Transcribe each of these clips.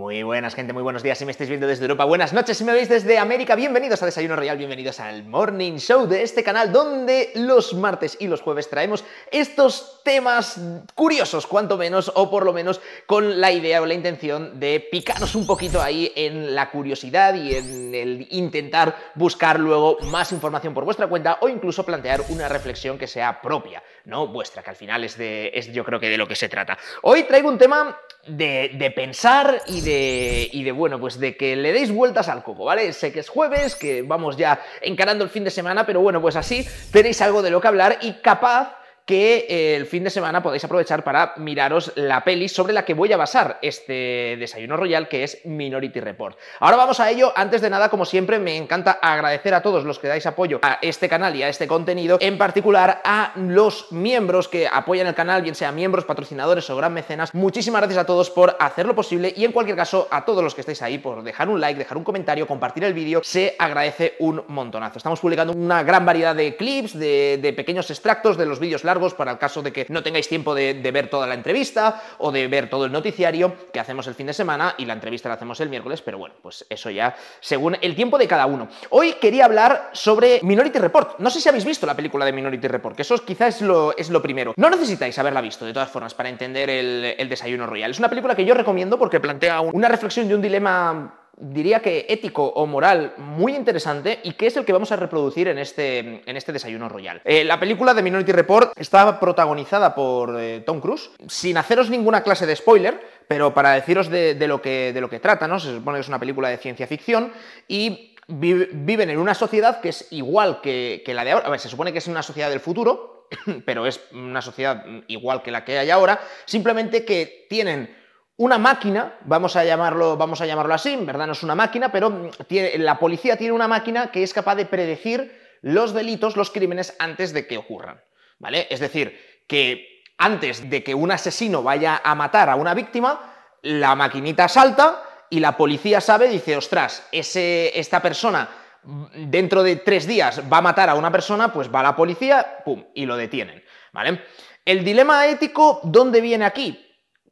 Muy buenas, gente, muy buenos días. Si me estáis viendo desde Europa, buenas noches. Si me veis desde América, bienvenidos a Desayuno Real, bienvenidos al Morning Show de este canal, donde los martes y los jueves traemos estos temas curiosos, cuanto menos, o por lo menos con la idea o la intención de picaros un poquito ahí en la curiosidad y en el intentar buscar luego más información por vuestra cuenta o incluso plantear una reflexión que sea propia. ¿no? Vuestra, que al final es de. Es yo creo que de lo que se trata. Hoy traigo un tema de, de pensar y de. y de, bueno, pues de que le deis vueltas al coco, ¿vale? Sé que es jueves, que vamos ya encarando el fin de semana, pero bueno, pues así tenéis algo de lo que hablar y capaz que eh, el fin de semana podéis aprovechar para miraros la peli sobre la que voy a basar este desayuno royal, que es Minority Report. Ahora vamos a ello. Antes de nada, como siempre, me encanta agradecer a todos los que dais apoyo a este canal y a este contenido, en particular a los miembros que apoyan el canal, bien sea miembros, patrocinadores o gran mecenas. Muchísimas gracias a todos por hacerlo posible y en cualquier caso, a todos los que estáis ahí por dejar un like, dejar un comentario, compartir el vídeo, se agradece un montonazo. Estamos publicando una gran variedad de clips, de pequeños extractos de los vídeos largos para el caso de que no tengáis tiempo de, ver toda la entrevista o de ver todo el noticiario que hacemos el fin de semana y la entrevista la hacemos el miércoles, pero bueno, pues eso ya según el tiempo de cada uno. Hoy quería hablar sobre Minority Report. No sé si habéis visto la película de Minority Report, que eso quizás es lo, es lo primero. No necesitáis haberla visto, de todas formas, para entender el, Desayuno Royal. Es una película que yo recomiendo porque plantea una reflexión de un dilema diría que ético o moral muy interesante y que es el que vamos a reproducir en este, en este desayuno royal. Eh, la película de Minority Report está protagonizada por eh, Tom Cruise, sin haceros ninguna clase de spoiler, pero para deciros de, lo, que, de lo que trata, ¿no? Se supone que es una película de ciencia ficción y viven en una sociedad que es igual que, que la de ahora, a ver, se supone que es una sociedad del futuro, pero es una sociedad igual que la que hay ahora, simplemente que tienen una máquina, vamos a llamarlo, vamos a llamarlo así, verdad no es una máquina, pero mm, la policía tiene una máquina que es capaz de predecir los delitos, los crímenes antes de que ocurran, ¿vale? Es decir, que antes de que un asesino vaya a matar a una víctima, la maquinita salta y la policía sabe, dice, ostras, ese, esta persona mm, dentro de tres días va a matar a una persona, pues va la policía, pum, y lo detienen, ¿vale? El dilema ético, ¿dónde viene aquí?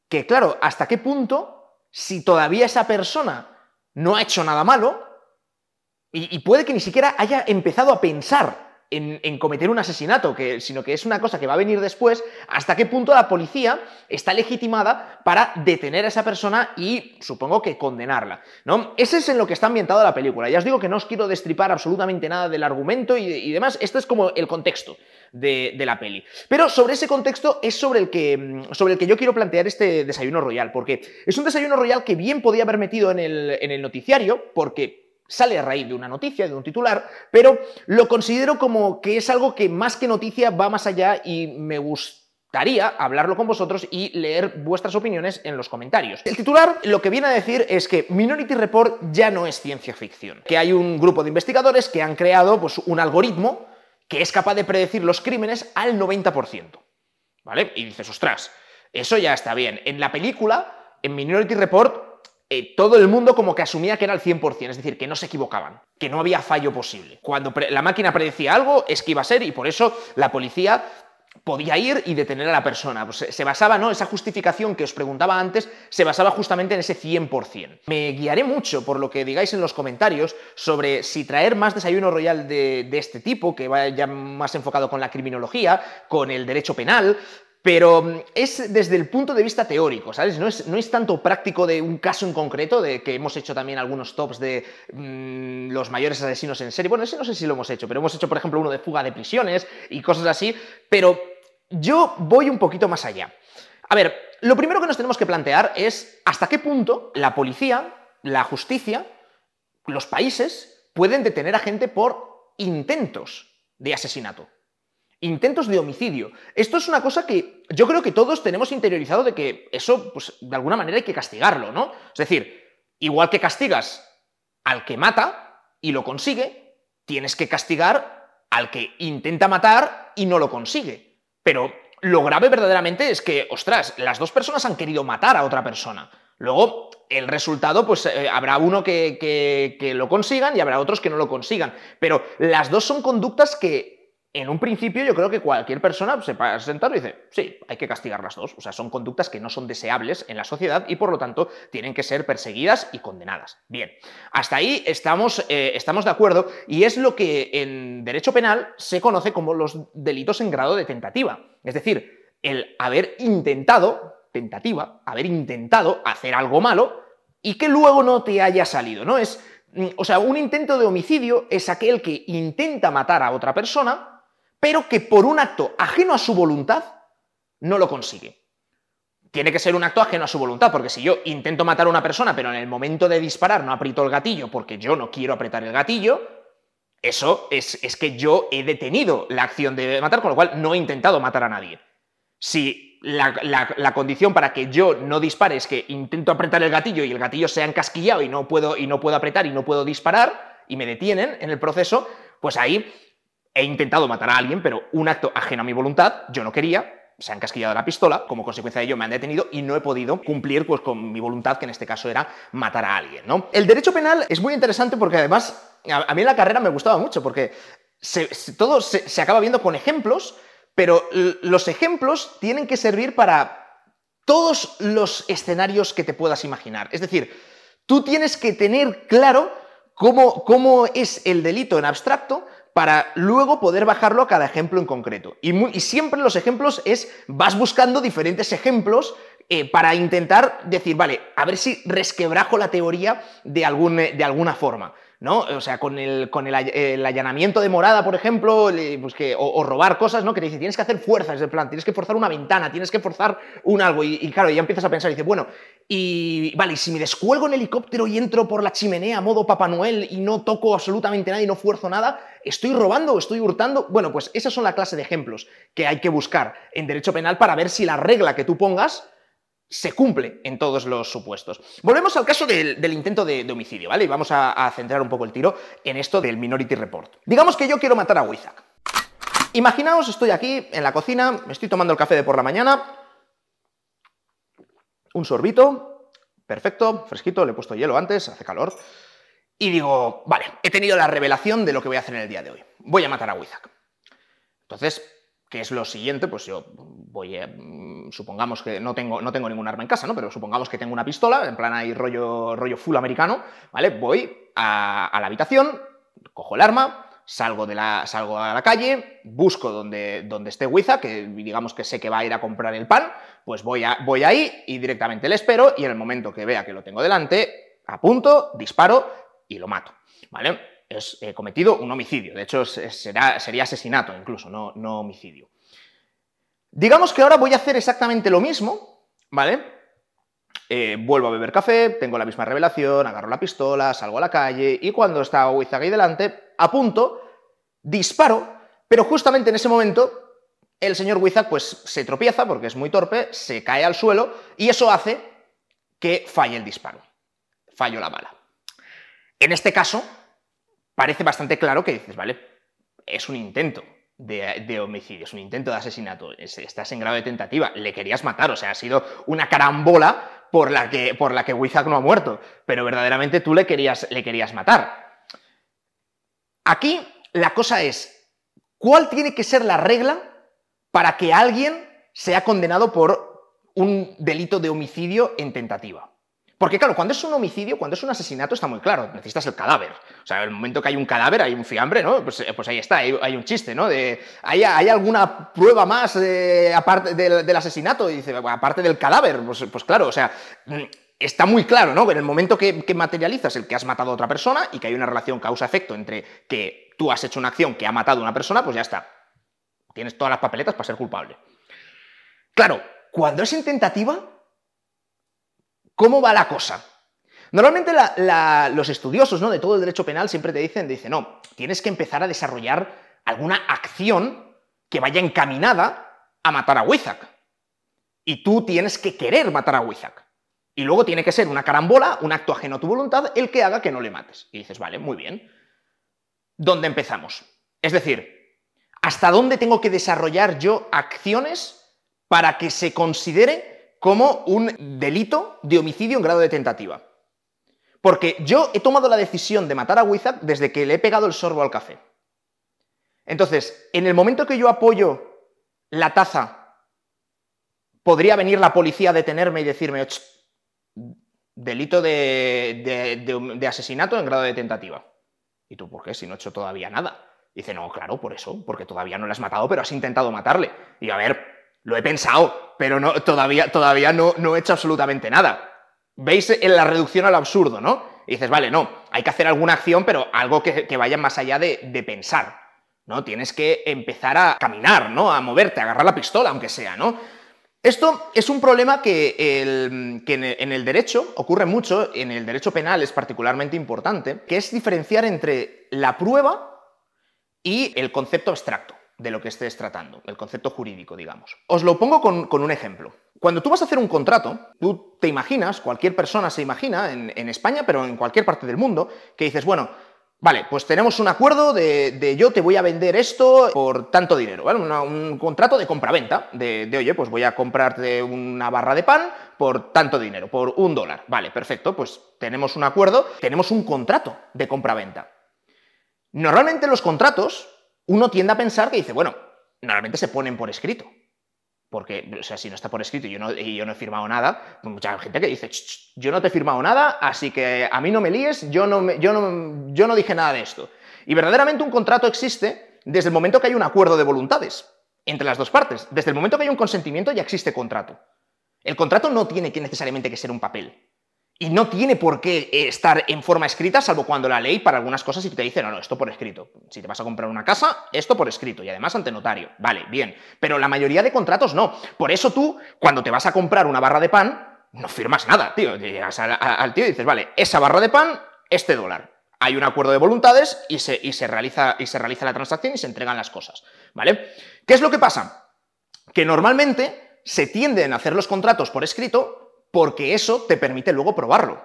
que claro, ¿hasta qué punto, si todavía esa persona no ha hecho nada malo, y, puede que ni siquiera haya empezado a pensar en, cometer un asesinato, que, sino que es una cosa que va a venir después, hasta qué punto la policía está legitimada para detener a esa persona y supongo que condenarla. ¿no? Ese es en lo que está ambientada la película. Ya os digo que no os quiero destripar absolutamente nada del argumento y, demás, este es como el contexto. De, la peli. Pero sobre ese contexto es sobre el, que, mm, sobre el que yo quiero plantear este desayuno royal, porque es un desayuno royal que bien podía haber metido en el noticiario, porque sale a raíz de una noticia, de un titular, pero lo considero como que es algo que más que noticia va más allá y me gustaría hablarlo con vosotros y leer vuestras opiniones en los comentarios. El titular lo que viene a decir es que Minority Report ya no es ciencia ficción, que hay un grupo de investigadores que han creado pues, un algoritmo que es capaz de predecir los crímenes al 90%. ¿Vale? Y dices, ostras, eso ya está bien. En la película, en Minority Report, eh, todo el mundo como que asumía que era el 100%, es decir, que no se equivocaban, que no había fallo posible. Cuando la máquina predecía algo, es que iba a ser y por eso la policía podía ir y detener a la persona. Pues, se basaba, ¿no? Esa justificación que os preguntaba antes se basaba justamente en ese 100%. Me guiaré mucho por lo que digáis en los comentarios sobre si traer más desayuno royal de, de este tipo, que vaya más enfocado con la criminología, con el derecho penal, pero mm, es desde el punto de vista teórico, ¿sabes? No es, no es, tanto práctico de un caso en concreto, de que hemos hecho también algunos tops de mm, los mayores asesinos en serie. Bueno, ese no sé si lo hemos hecho, pero hemos hecho, por ejemplo, uno de fuga de prisiones y cosas así, pero yo voy un poquito más allá. A ver, lo primero que nos tenemos que plantear es hasta qué punto la policía, la justicia, los países pueden detener a gente por intentos de asesinato. Intentos de homicidio. Esto es una cosa que yo creo que todos tenemos interiorizado de que eso, pues, de alguna manera hay que castigarlo, ¿no? Es decir, igual que castigas al que mata y lo consigue, tienes que castigar al que intenta matar y no lo consigue. Pero lo grave verdaderamente es que, ostras, las dos personas han querido matar a otra persona. Luego, el resultado, pues eh, habrá uno que, que lo consigan y habrá otros que no lo consigan. Pero las dos son conductas que en un principio yo creo que cualquier persona se para sentar y dice, sí, hay que castigar las dos. O sea, son conductas que no son deseables en la sociedad y por lo tanto tienen que ser perseguidas y condenadas. Bien, hasta ahí estamos, eh, estamos de acuerdo y es lo que en derecho penal se conoce como los delitos en grado de tentativa. Es decir, el haber intentado, tentativa, haber intentado hacer algo malo y que luego no te haya salido, ¿no? Es... Mm, o sea, un intento de homicidio es aquel que intenta matar a otra persona, pero que por un acto ajeno a su voluntad no lo consigue. Tiene que ser un acto ajeno a su voluntad, porque si yo intento matar a una persona, pero en el momento de disparar no aprieto el gatillo porque yo no quiero apretar el gatillo, eso es, es que yo he detenido la acción de matar, con lo cual no he intentado matar a nadie. Si la, condición para que yo no dispare es que intento apretar el gatillo y el gatillo se ha encasquillado y no puedo, y no puedo apretar y no puedo disparar y me detienen en el proceso, pues ahí he intentado matar a alguien, pero un acto ajeno a mi voluntad, yo no quería, se han casquillado la pistola, como consecuencia de ello me han detenido y no he podido cumplir pues, con mi voluntad, que en este caso era matar a alguien. El derecho penal es muy interesante porque además a, mí en la carrera me gustaba mucho, porque todo se, se acaba viendo con ejemplos, pero los ejemplos tienen que servir para todos los escenarios que te puedas imaginar. Es decir, tú tienes que tener claro Cómo, cómo, es el delito en abstracto para luego poder bajarlo a cada ejemplo en concreto. Y, siempre los ejemplos es, vas buscando diferentes ejemplos eh, para intentar decir, vale, a ver si resquebrajo la teoría de eh, alguna forma. ¿no? O sea, con el, allanamiento de morada, por ejemplo, pues o, robar cosas, ¿no? Que te dice, tienes que hacer fuerza, es el plan, tienes que forzar una ventana, tienes que forzar un algo. Y, claro, ya empiezas a pensar, y dices, bueno, y vale, y si me descuelgo en helicóptero y entro por la chimenea a modo Papá Noel y no toco absolutamente nada y no fuerzo nada, ¿estoy robando o estoy hurtando? Bueno, pues esas son la clase de ejemplos que hay que buscar en derecho penal para ver si la regla que tú pongas se cumple en todos los supuestos. Volvemos al caso del, intento de, homicidio, ¿vale? Y vamos a, a, centrar un poco el tiro en esto del Minority Report. Digamos que yo quiero matar a Wizak. Imaginaos, estoy aquí en la cocina, me estoy tomando el café de por la mañana, un sorbito, perfecto, fresquito, le he puesto hielo antes, hace calor, y digo, vale, he tenido la revelación de lo que voy a hacer en el día de hoy. Voy a matar a Wizak. Entonces, que es lo siguiente, pues yo voy, mm, supongamos que no tengo, no tengo ningún arma en casa, ¿no? Pero supongamos que tengo una pistola, en plan ahí rollo, rollo full americano, ¿vale? Voy a, la habitación, cojo el arma, salgo, de la, salgo a la calle, busco donde, donde esté Wiza, que digamos que sé que va a ir a comprar el pan, pues voy, a, voy ahí y directamente le espero y en el momento que vea que lo tengo delante, apunto, disparo y lo mato, ¿vale? es eh, cometido un homicidio, de hecho será, sería asesinato incluso, no, no homicidio. Digamos que ahora voy a hacer exactamente lo mismo, ¿vale? Eh, vuelvo a beber café, tengo la misma revelación, agarro la pistola, salgo a la calle y cuando está Wizard ahí delante, apunto, disparo, pero justamente en ese momento el señor Wizard pues se tropieza porque es muy torpe, se cae al suelo y eso hace que falle el disparo, fallo la bala. En este caso, parece bastante claro que dices, vale, es un intento de, homicidio, es un intento de asesinato, estás en grado de tentativa, le querías matar, o sea, ha sido una carambola por la que, por la que Wizak no ha muerto, pero verdaderamente tú le querías, le querías matar. Aquí la cosa es, ¿cuál tiene que ser la regla para que alguien sea condenado por un delito de homicidio en tentativa? Porque claro, cuando es un homicidio, cuando es un asesinato, está muy claro, necesitas el cadáver. O sea, en el momento que hay un cadáver, hay un fiambre, ¿no? Pues, eh, pues ahí está, hay, un chiste, ¿no? De, ¿hay, alguna prueba más eh, aparte del, asesinato? dice, aparte del cadáver, pues, pues claro, o sea mm, está muy claro, ¿no? En el momento que, que, materializas el que has matado a otra persona y que hay una relación causa-efecto entre que tú has hecho una acción que ha matado a una persona, pues ya está. Tienes todas las papeletas para ser culpable. Claro, cuando es intentativa, ¿Cómo va la cosa? Normalmente los estudiosos ¿no? de todo el derecho penal siempre te dicen, dicen, no, tienes que empezar a desarrollar alguna acción que vaya encaminada a matar a Huizac. Y tú tienes que querer matar a Huizac. Y luego tiene que ser una carambola, un acto ajeno a tu voluntad, el que haga que no le mates. Y dices, vale, muy bien. ¿Dónde empezamos? Es decir, ¿hasta dónde tengo que desarrollar yo acciones para que se considere como un delito de homicidio en grado de tentativa. Porque yo he tomado la decisión de matar a Wizard desde que le he pegado el sorbo al café. Entonces, en el momento que yo apoyo la taza, podría venir la policía a detenerme y decirme, delito de, asesinato en grado de tentativa. ¿Y tú por qué? Si no he hecho todavía nada. Dice, no, claro, por eso, porque todavía no le has matado, pero has intentado matarle. Y a ver, lo he pensado, pero no, todavía, todavía no, no he hecho absolutamente nada. ¿Veis en la reducción al absurdo, no? Y dices, vale, no, hay que hacer alguna acción, pero algo que, vaya más allá de, pensar, ¿no? Tienes que empezar a caminar, ¿no? A moverte, a agarrar la pistola, aunque sea, ¿no? Esto es un problema que, en el derecho ocurre mucho, en el derecho penal es particularmente importante, que es diferenciar entre la prueba y el concepto abstracto de lo que estés tratando, el concepto jurídico, digamos. Os lo pongo con, un ejemplo. Cuando tú vas a hacer un contrato, tú te imaginas, cualquier persona se imagina, en, España, pero en cualquier parte del mundo, que dices, bueno, Vale, pues tenemos un acuerdo de, yo te voy a vender esto por tanto dinero, ¿vale? un contrato de compra de, de oye, pues voy a comprarte una barra de pan por tanto dinero, por un dólar. Vale, perfecto, pues tenemos un acuerdo, tenemos un contrato de compraventa. Normalmente los contratos uno tiende a pensar que dice, bueno, normalmente se ponen por escrito. Porque, o sea, si no está por escrito y yo no, yo no he firmado nada, pues mucha gente que dice, yo no te he firmado nada, así que a mí no me líes, yo no, yo, yo no dije nada de esto. Y verdaderamente un contrato existe desde el momento que hay un acuerdo de voluntades entre las dos partes. Desde el momento que hay un consentimiento ya existe contrato. El contrato no tiene que necesariamente que ser un papel y no tiene por qué eh, estar en forma escrita, salvo cuando la ley para algunas cosas y te dice, no, no, esto por escrito. Si te vas a comprar una casa, esto por escrito y además ante notario. Vale, bien. Pero la mayoría de contratos no. Por eso tú, cuando te vas a comprar una barra de pan, no firmas nada, tío. Llegas al, tío y dices, vale, esa barra de pan, este dólar. Hay un acuerdo de voluntades y se, y se, realiza, y se realiza la transacción y se entregan las cosas. ¿Vale? ¿Qué es lo que pasa? Que normalmente se tienden a hacer los contratos por escrito porque eso te permite luego probarlo.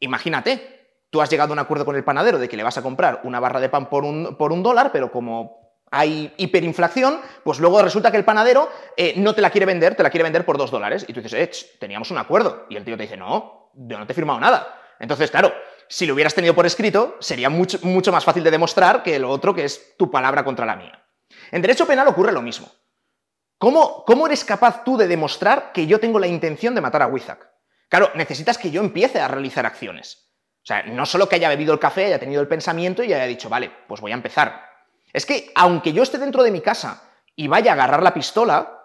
Imagínate, tú has llegado a un acuerdo con el panadero de que le vas a comprar una barra de pan por un, dólar, pero como hay hiperinflación, pues luego resulta que el panadero eh, no te la quiere vender, te la quiere vender por dos dólares. Y tú dices, eh, teníamos un acuerdo. Y el tío te dice, no, yo no te he firmado nada. Entonces, claro, si lo hubieras tenido por escrito, sería mucho, mucho más fácil de demostrar que lo otro que es tu palabra contra la mía. En derecho penal ocurre lo mismo. ¿Cómo, eres capaz tú de demostrar que yo tengo la intención de matar a Wizak? Claro, necesitas que yo empiece a realizar acciones. O sea, no solo que haya bebido el café, haya tenido el pensamiento y haya dicho, vale, pues voy a empezar. Es que aunque yo esté dentro de mi casa y vaya a agarrar la pistola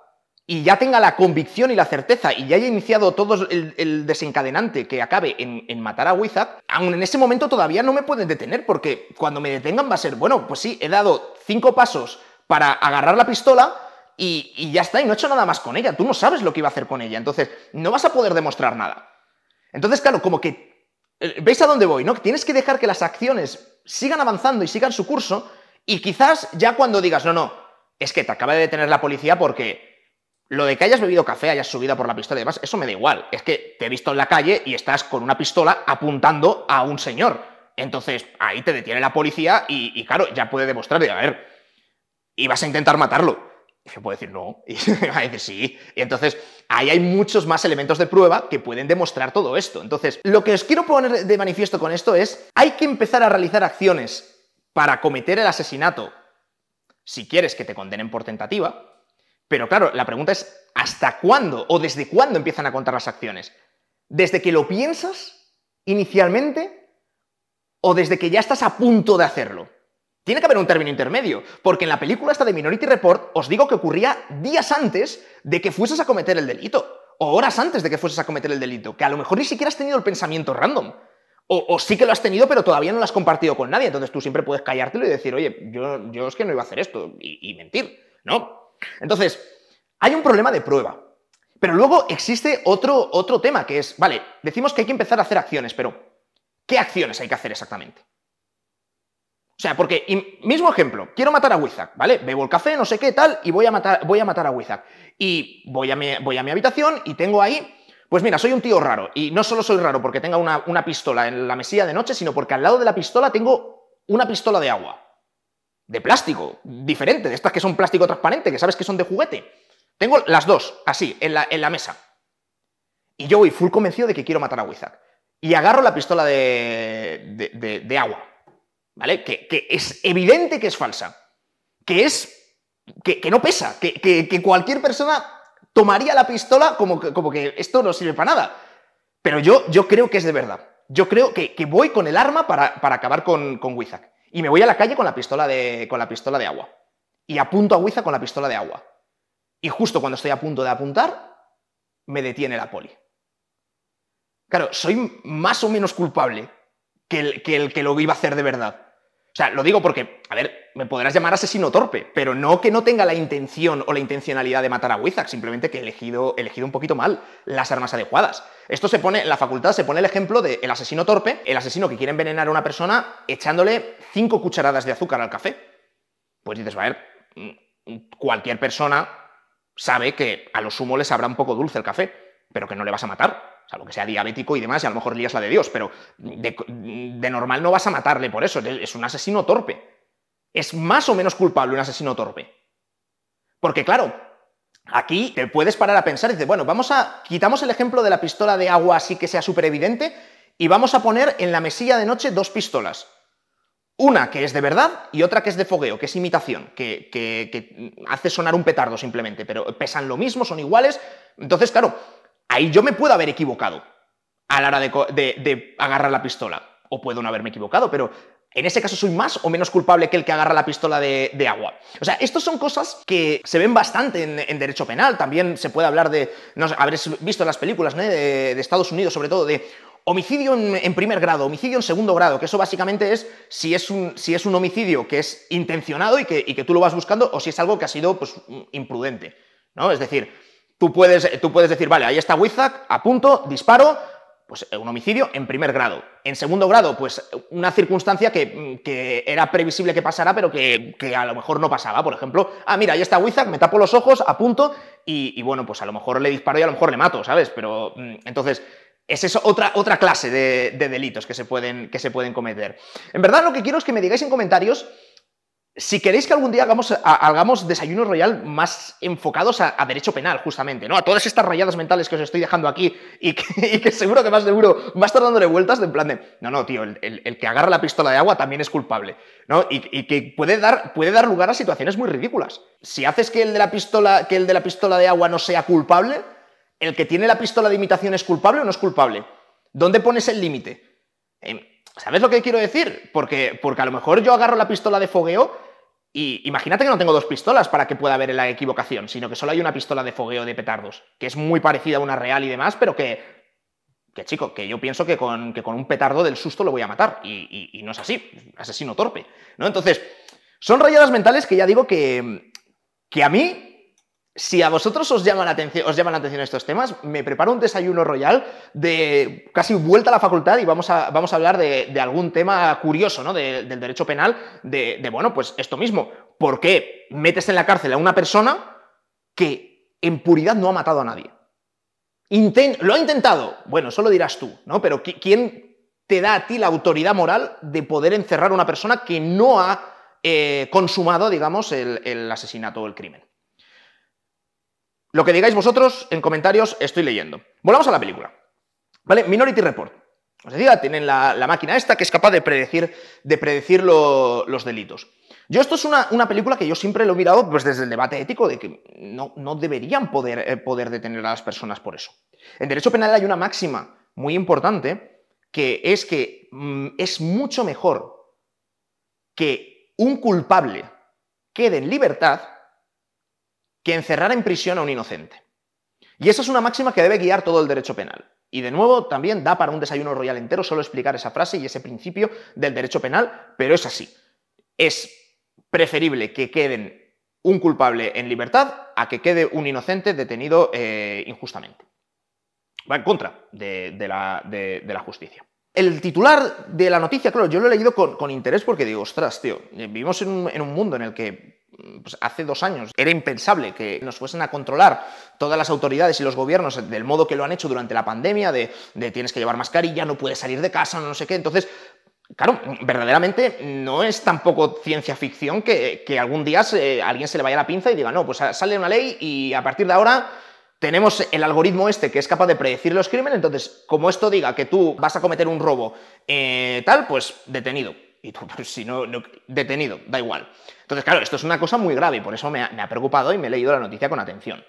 y ya tenga la convicción y la certeza y ya haya iniciado todo el, desencadenante que acabe en, matar a Wizard, aún en ese momento todavía no me pueden detener porque cuando me detengan va a ser, bueno, pues sí, he dado cinco pasos para agarrar la pistola, y, ya está, y no ha hecho nada más con ella. Tú no sabes lo que iba a hacer con ella, entonces no vas a poder demostrar nada. Entonces, claro, como que. Eh, ¿Veis a dónde voy? ¿No? Tienes que dejar que las acciones sigan avanzando y sigan su curso, y quizás ya cuando digas, no, no, es que te acaba de detener la policía porque lo de que hayas bebido café, hayas subido por la pistola y demás, eso me da igual. Es que te he visto en la calle y estás con una pistola apuntando a un señor. Entonces, ahí te detiene la policía y, claro, ya puede demostrar, a ver, y vas a intentar matarlo yo puedo decir no, y decir sí. Y entonces ahí hay muchos más elementos de prueba que pueden demostrar todo esto. Entonces, lo que os quiero poner de manifiesto con esto es, hay que empezar a realizar acciones para cometer el asesinato si quieres que te condenen por tentativa, pero claro, la pregunta es, ¿hasta cuándo o desde cuándo empiezan a contar las acciones? ¿Desde que lo piensas inicialmente o desde que ya estás a punto de hacerlo? Tiene que haber un término intermedio, porque en la película esta de Minority Report os digo que ocurría días antes de que fueses a cometer el delito, o horas antes de que fueses a cometer el delito, que a lo mejor ni siquiera has tenido el pensamiento random. O, sí que lo has tenido, pero todavía no lo has compartido con nadie. Entonces tú siempre puedes callártelo y decir, oye, yo, es que no iba a hacer esto, y, mentir, ¿no? Entonces, hay un problema de prueba. Pero luego existe otro tema, que es, vale, decimos que hay que empezar a hacer acciones, pero ¿qué acciones hay que hacer exactamente? O sea, porque, mismo ejemplo, quiero matar a Wizak, ¿vale? Bebo el café, no sé qué, tal, y voy a matar, voy a, matar a Wizak. Y voy a, mi, voy a mi habitación y tengo ahí, pues mira, soy un tío raro. Y no solo soy raro porque tenga una, pistola en la mesilla de noche, sino porque al lado de la pistola tengo una pistola de agua. De plástico, diferente, de estas que son plástico transparente, que sabes que son de juguete. Tengo las dos, así, en la, en la mesa. Y yo voy full convencido de que quiero matar a Wizak. Y agarro la pistola de, de, de agua. ¿vale? Que, es evidente que es falsa, que es. que, no pesa, que, cualquier persona tomaría la pistola como que, esto no sirve para nada. Pero yo, yo creo que es de verdad. Yo creo que, voy con el arma para, acabar con, con Wizak. Y me voy a la calle con la pistola de, con la pistola de agua. Y apunto a Wizak con la pistola de agua. Y justo cuando estoy a punto de apuntar, me detiene la poli. Claro, soy más o menos culpable que que, el que lo iba a hacer de verdad. O sea, lo digo porque, a ver, me podrás llamar asesino torpe, pero no que no tenga la intención o la intencionalidad de matar a Wizak, simplemente que he elegido, elegido un poquito mal las armas adecuadas. Esto se pone, en la facultad se pone el ejemplo del asesino torpe, el asesino que quiere envenenar a una persona echándole cinco cucharadas de azúcar al café. Pues dices, a ver, mm, cualquier persona sabe que a lo sumo le sabrá un poco dulce el café, pero que no le vas a matar salvo que sea diabético y demás, y a lo mejor lías la de Dios, pero de, normal no vas a matarle por eso, es un asesino torpe. Es más o menos culpable un asesino torpe. Porque claro, Aquí te puedes parar a pensar y dices, bueno, vamos a. quitamos el ejemplo de la pistola de agua así que sea súper evidente y vamos a poner en la mesilla de noche dos pistolas. Una que es de verdad y otra que es de fogueo, que es imitación, que hace sonar un petardo simplemente, pero pesan lo mismo, son iguales. Entonces, claro, Ahí yo me puedo haber equivocado a la hora de, agarrar la pistola. O puedo no haberme equivocado, pero en ese caso soy más o menos culpable que el que agarra la pistola de, agua. O sea, estas son cosas que se ven bastante en, derecho penal. También se puede hablar de, habréis visto las películas ¿no? de, Estados Unidos, sobre todo de homicidio en, primer grado, homicidio en segundo grado, que eso básicamente es si es un, si es un homicidio que es intencionado y que, que tú lo vas buscando o si es algo que ha sido pues, imprudente. ¿no? Es decir, tú puedes, eh, tú puedes decir, vale, ahí está Wizak, punto, disparo, pues eh, un homicidio en primer grado. En segundo grado, pues una circunstancia que, mm, era previsible que pasara, pero que, a lo mejor no pasaba. Por ejemplo, ah, mira, ahí está Wizak, me tapo los ojos, apunto, y, y bueno, pues a lo mejor le disparo y a lo mejor le mato, ¿sabes? Pero mm, entonces, es eso, otra, otra clase de, delitos que se, pueden, que se pueden cometer. En verdad, lo que quiero es que me digáis en comentarios si queréis que algún día hagamos, hagamos desayuno royal más enfocados a, derecho penal, justamente, ¿no? A todas estas rayadas mentales que os estoy dejando aquí y que, seguro que más seguro uno va a estar dándole vueltas de en plan de, no, no, tío, el, que agarra la pistola de agua también es culpable, ¿no? Y, que puede dar, puede dar lugar a situaciones muy ridículas. Si haces que el, de la pistola, que el de la pistola de agua no sea culpable, ¿el que tiene la pistola de imitación es culpable o no es culpable? ¿Dónde pones el límite? Em, ¿Sabes lo que quiero decir? Porque, porque a lo mejor yo agarro la pistola de fogueo y imagínate que no tengo dos pistolas para que pueda haber la equivocación, sino que solo hay una pistola de fogueo de petardos, que es muy parecida a una real y demás, pero que, que chico, que yo pienso que con, que con un petardo del susto lo voy a matar. Y, no es así, asesino torpe. ¿no? Entonces, son rayadas mentales que ya digo que, que a mí si a vosotros os llaman, la atención, os la atención estos temas, me preparo un desayuno royal de casi vuelta a la facultad y vamos a, vamos a hablar de, algún tema curioso ¿no? del derecho penal, de, bueno, pues esto mismo. ¿Por qué metes en la cárcel a una persona que en puridad no ha matado a nadie? lo ha intentado. Bueno, eso lo dirás tú, ¿no? Pero ¿quién te da a ti la autoridad moral de poder encerrar a una persona que no ha eh, consumado, digamos, el, el asesinato o el crimen? Lo que digáis vosotros en comentarios estoy leyendo. Volvamos a la película. ¿Vale? Minority Report. Os decía, tienen la, máquina esta que es capaz de predecir, de predecir los delitos. Yo esto es una, película que yo siempre lo he mirado pues, desde el debate ético de que no, no deberían poder, eh, poder detener a las personas por eso. En derecho penal hay una máxima muy importante que es que mm, es mucho mejor que un culpable quede en libertad que encerrar en prisión a un inocente. Y esa es una máxima que debe guiar todo el derecho penal. Y de nuevo, también da para un desayuno royal entero solo explicar esa frase y ese principio del derecho penal, pero es así. Es preferible que queden un culpable en libertad a que quede un inocente detenido eh, injustamente. Va en contra de, la, justicia. El titular de la noticia, claro, yo lo he leído con, interés porque digo, ostras, tío, vivimos en un mundo en el que pues, hace dos años era impensable que nos fuesen a controlar todas las autoridades y los gobiernos del modo que lo han hecho durante la pandemia, de, tienes que llevar mascarilla, no puedes salir de casa, no sé qué. Entonces, Claro, verdaderamente no es tampoco ciencia ficción que, algún día alguien se le vaya la pinza y diga, no, pues sale una ley y a partir de ahora tenemos el algoritmo este que es capaz de predecir los crímenes, entonces como esto diga que tú vas a cometer un robo eh, tal, pues detenido. Y tú, pues, si no, detenido, da igual. Entonces, claro, esto es una cosa muy grave y por eso me ha, preocupado y me he leído la noticia con atención.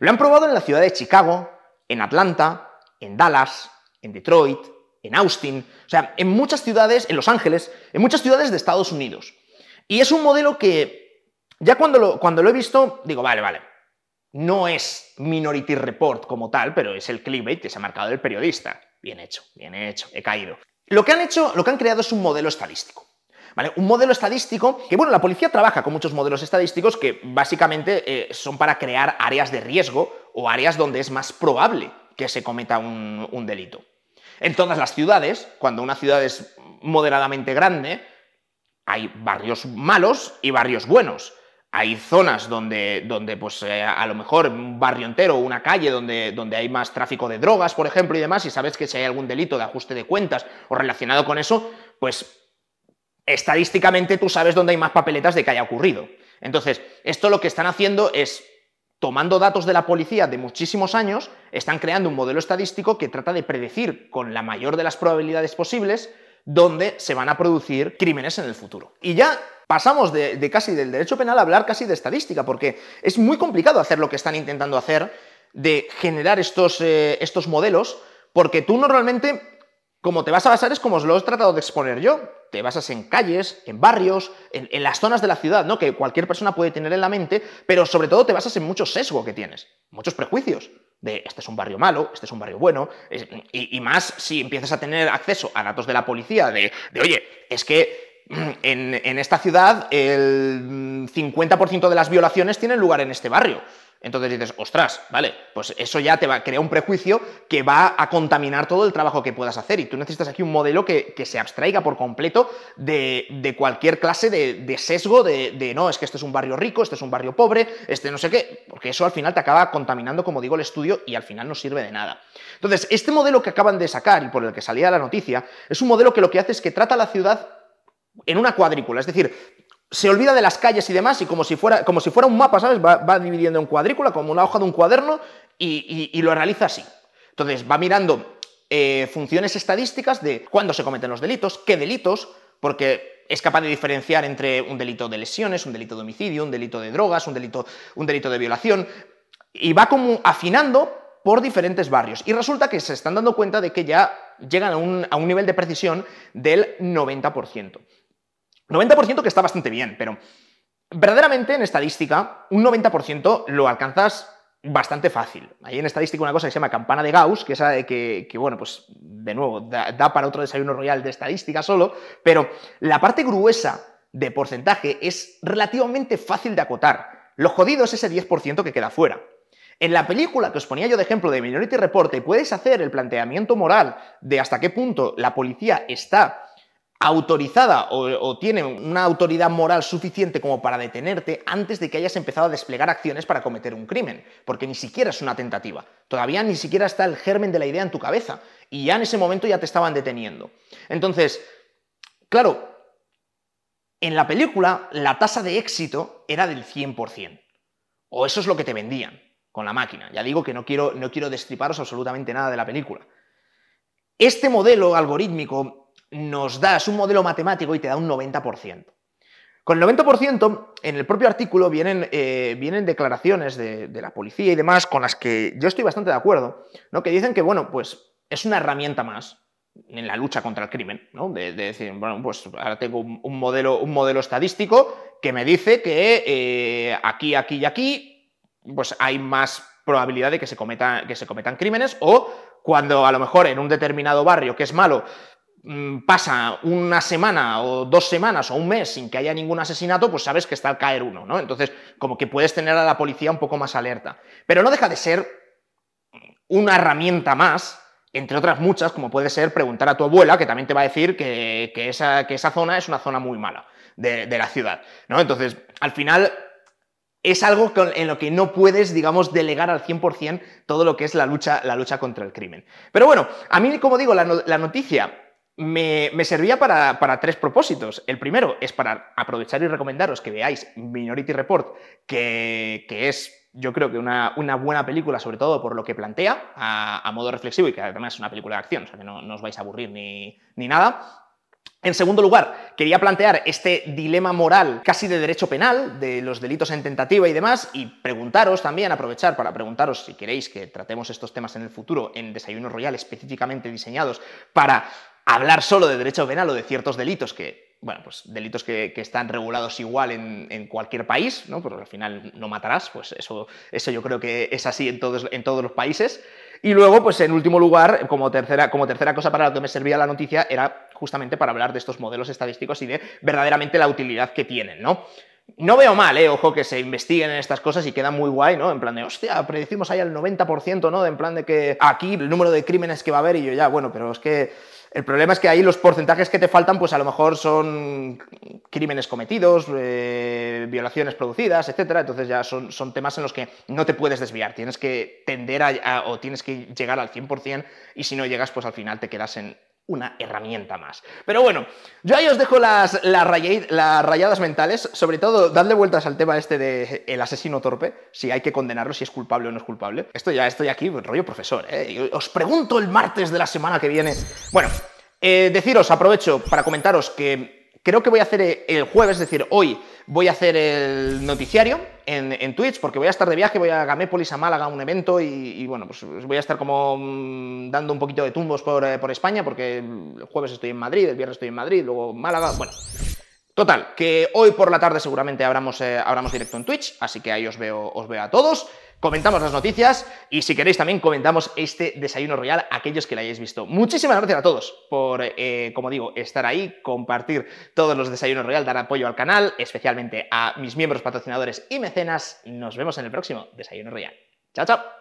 Lo han probado en la ciudad de Chicago, en Atlanta, en Dallas, en Detroit, en Austin, o sea, en muchas ciudades, en Los Ángeles, en muchas ciudades de Estados Unidos. Y es un modelo que ya cuando lo, cuando lo he visto, digo, vale, vale, no es Minority Report como tal, pero es el clickbait que se ha marcado el periodista. Bien hecho, bien hecho, he caído. Lo que han hecho, lo que han creado es un modelo estadístico. Un modelo estadístico que, bueno, la policía trabaja con muchos modelos estadísticos que básicamente eh, son para crear áreas de riesgo o áreas donde es más probable que se cometa un, delito. En todas las ciudades, cuando una ciudad es moderadamente grande, hay barrios malos y barrios buenos. Hay zonas donde, donde pues, eh, a lo mejor un barrio entero, o una calle donde, donde hay más tráfico de drogas, por ejemplo, y demás, y sabes que si hay algún delito de ajuste de cuentas o relacionado con eso, pues estadísticamente tú sabes dónde hay más papeletas de que haya ocurrido. Entonces, esto lo que están haciendo es, tomando datos de la policía de muchísimos años, están creando un modelo estadístico que trata de predecir con la mayor de las probabilidades posibles dónde se van a producir crímenes en el futuro. Y ya pasamos de, casi del derecho penal a hablar casi de estadística, porque es muy complicado hacer lo que están intentando hacer de generar estos, eh, estos modelos, porque tú normalmente, como te vas a basar, es como os lo he tratado de exponer yo te basas en calles, en barrios, en, las zonas de la ciudad, ¿no? Que cualquier persona puede tener en la mente, pero sobre todo te basas en mucho sesgo que tienes, muchos prejuicios. De este es un barrio malo, este es un barrio bueno, y, más si empiezas a tener acceso a datos de la policía, de, oye, es que mm, en, en, esta ciudad el 50% de las violaciones tienen lugar en este barrio. Entonces dices, ostras, vale, pues eso ya te va a crear un prejuicio que va a contaminar todo el trabajo que puedas hacer. Y tú necesitas aquí un modelo que, se abstraiga por completo de, cualquier clase de, sesgo de, de, no, es que este es un barrio rico, este es un barrio pobre, este no sé qué, porque eso al final te acaba contaminando, como digo, el estudio y al final no sirve de nada. Entonces, este modelo que acaban de sacar y por el que salía la noticia, es un modelo que lo que hace es que trata la ciudad en una cuadrícula, es decir, se olvida de las calles y demás, y como si fuera, como si fuera un mapa, ¿sabes? Va, dividiendo en cuadrícula, como una hoja de un cuaderno, y, lo realiza así. Entonces, va mirando eh, funciones estadísticas de cuándo se cometen los delitos, qué delitos, porque es capaz de diferenciar entre un delito de lesiones, un delito de homicidio, un delito de drogas, un delito, un delito de violación, y va como afinando por diferentes barrios. Y resulta que se están dando cuenta de que ya llegan a un, a un nivel de precisión del 90%. 90% que está bastante bien, pero verdaderamente en estadística, un 90% lo alcanzas bastante fácil. Hay en estadística una cosa que se llama campana de Gauss, que es que, que, bueno, pues de nuevo, da, para otro desayuno royal de estadística solo, pero la parte gruesa de porcentaje es relativamente fácil de acotar. Lo jodido es ese 10% que queda fuera. En la película que os ponía yo de ejemplo de Minority Report, puedes hacer el planteamiento moral de hasta qué punto la policía está autorizada o, tiene una autoridad moral suficiente como para detenerte antes de que hayas empezado a desplegar acciones para cometer un crimen, porque ni siquiera es una tentativa, todavía ni siquiera está el germen de la idea en tu cabeza, y ya en ese momento ya te estaban deteniendo. Entonces, claro, en la película la tasa de éxito era del 100%, o eso es lo que te vendían con la máquina, ya digo que no quiero, no quiero destriparos absolutamente nada de la película. Este modelo algorítmico nos das un modelo matemático y te da un 90%. Con el 90%, en el propio artículo vienen, eh, vienen declaraciones de, la policía y demás con las que yo estoy bastante de acuerdo, ¿no? que dicen que, bueno, pues es una herramienta más en la lucha contra el crimen, ¿no? de, decir, bueno, pues ahora tengo un, modelo, un modelo estadístico que me dice que eh, aquí, aquí y aquí, pues hay más probabilidad de que se, que se cometan crímenes o cuando a lo mejor en un determinado barrio que es malo Mm, pasa una semana o dos semanas o un mes sin que haya ningún asesinato, pues sabes que está al caer uno, ¿no? Entonces, como que puedes tener a la policía un poco más alerta. Pero no deja de ser una herramienta más, entre otras muchas, como puede ser preguntar a tu abuela, que también te va a decir que, esa, zona es una zona muy mala de, la ciudad, ¿no? Entonces, al final, es algo en lo que no puedes, digamos, delegar al 100% todo lo que es la lucha, la lucha contra el crimen. Pero bueno, a mí, como digo, la noticia me, servía para, tres propósitos. El primero es para aprovechar y recomendaros que veáis Minority Report, que, es yo creo que una, buena película, sobre todo por lo que plantea, a, modo reflexivo, y que además es una película de acción, o sea que no, os vais a aburrir ni, ni nada. En segundo lugar, quería plantear este dilema moral casi de derecho penal, de los delitos en tentativa y demás, y preguntaros también, aprovechar para preguntaros si queréis que tratemos estos temas en el futuro en Desayuno Royal específicamente diseñados para hablar solo de derecho penal o de ciertos delitos que, bueno, pues delitos que, están regulados igual en, cualquier país, ¿no? Porque al final no matarás, pues eso, eso yo creo que es así en todos, en todos los países. Y luego, pues en último lugar, como tercera, como tercera cosa para la que me servía la noticia, era justamente para hablar de estos modelos estadísticos y de verdaderamente la utilidad que tienen, ¿no? No veo mal, ¿eh? ojo, que se investiguen en estas cosas y queda muy guay, ¿no? En plan de, hostia, predecimos ahí al 90%, ¿no? En plan de que aquí el número de crímenes que va a haber y yo ya, bueno, pero es que el problema es que ahí los porcentajes que te faltan, pues a lo mejor son crímenes cometidos, eh, violaciones producidas, etcétera. Entonces ya son, son, temas en los que no te puedes desviar. Tienes que tender a, o tienes que llegar al 100% y si no llegas, pues al final te quedas en, una herramienta más. Pero bueno, yo ahí os dejo las, las, las rayadas mentales, sobre todo dadle vueltas al tema este de el asesino torpe, si hay que condenarlo, si es culpable o no es culpable. Esto ya estoy aquí, rollo profesor, ¿eh? Os pregunto el martes de la semana que viene. Bueno, eh, deciros, aprovecho para comentaros que creo que voy a hacer el jueves, es decir, hoy voy a hacer el noticiario en, en, Twitch, porque voy a estar de viaje, voy a Gamépolis, a Málaga, a un evento, y, bueno, pues, pues voy a estar como mm, dando un poquito de tumbos por, eh, por España, porque el jueves estoy en Madrid, el viernes estoy en Madrid, luego Málaga, bueno. Total, que hoy por la tarde seguramente eh, abramos, directo en Twitch, así que ahí os veo, os veo a todos comentamos las noticias y si queréis también comentamos este desayuno real a aquellos que lo hayáis visto. Muchísimas gracias a todos por, eh, como digo, estar ahí, compartir todos los desayunos real dar apoyo al canal, especialmente a mis miembros patrocinadores y mecenas. Nos vemos en el próximo desayuno real. Chao, chao.